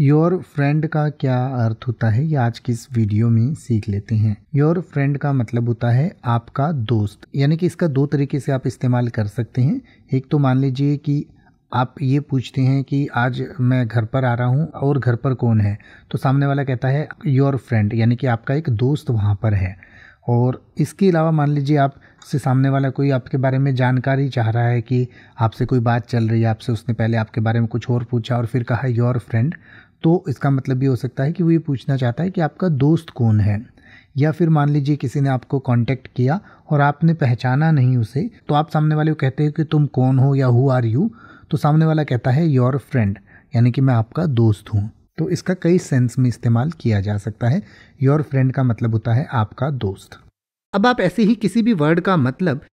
your friend का क्या अर्थ होता है ये आज की इस वीडियो में सीख लेते हैं योर फ्रेंड का मतलब होता है आपका दोस्त यानी कि इसका दो तरीके से आप इस्तेमाल कर सकते हैं एक तो मान लीजिए कि आप ये पूछते हैं कि आज मैं घर पर आ रहा हूँ और घर पर कौन है तो सामने वाला कहता है योर फ्रेंड यानी कि आपका एक दोस्त वहाँ पर है और इसके अलावा मान लीजिए आप से सामने वाला कोई आपके बारे में जानकारी चाह रहा है कि आपसे कोई बात चल रही है आपसे उसने पहले आपके बारे में कुछ और पूछा और फिर कहा योर फ्रेंड तो इसका मतलब ये हो सकता है कि वो ये पूछना चाहता है कि आपका दोस्त कौन है या फिर मान लीजिए किसी ने आपको कांटेक्ट किया और आपने पहचाना नहीं उसे तो आप सामने वाले को कहते हो कि तुम कौन हो या हु आर यू तो सामने वाला कहता है योर फ्रेंड यानी कि मैं आपका दोस्त हूँ तो इसका कई सेंस में इस्तेमाल किया जा सकता है योर फ्रेंड का मतलब होता है आपका दोस्त अब आप ऐसे ही किसी भी वर्ड का मतलब